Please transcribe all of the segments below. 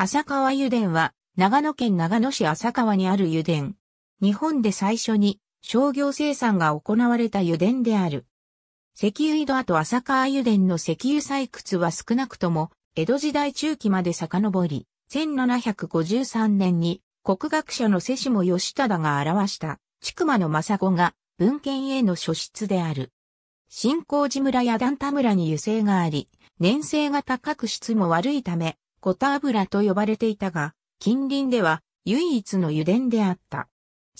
浅川油田は、長野県長野市浅川にある油田。日本で最初に商業生産が行われた油田である。石油井戸跡浅川油田の石油採掘は少なくとも、江戸時代中期まで遡り、1753年に国学者の瀬下義忠が表した、千曲の政子が文献への書出である。新興寺村や段田村に油性があり、粘性が高く質も悪いため、ゴタ油と呼ばれていたが、近隣では唯一の油田であった。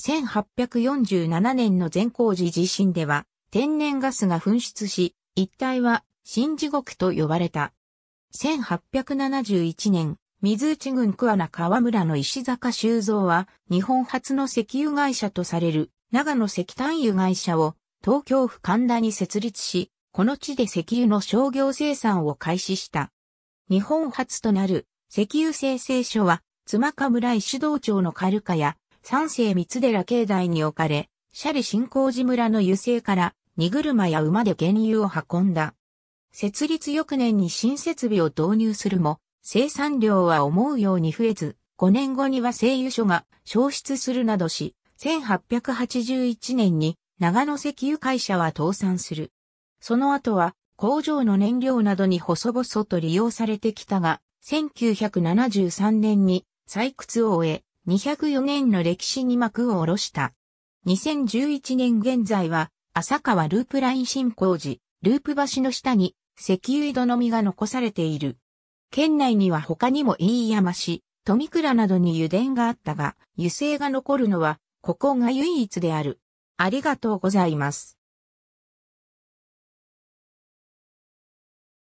1847年の善光寺地震では天然ガスが噴出し、一帯は新地獄と呼ばれた。1871年、水内郡桑名川村の石坂修造は、日本初の石油会社とされる長野石炭油会社を東京府神田に設立し、この地で石油の商業生産を開始した。日本初となる石油生成所は、妻か村主道町のカルカや、三世三寺境内に置かれ、シャリ新興寺村の油性から荷車や馬で原油を運んだ。設立翌年に新設備を導入するも、生産量は思うように増えず、5年後には製油所が消失するなどし、1881年に長野石油会社は倒産する。その後は工場の燃料などに細々と利用されてきたが、1973年に採掘を終え、204年の歴史に幕を下ろした。2011年現在は、浅川ループライン新工時、ループ橋の下に石油井戸のみが残されている。県内には他にも飯山市、富倉などに油田があったが、油性が残るのは、ここが唯一である。ありがとうございます。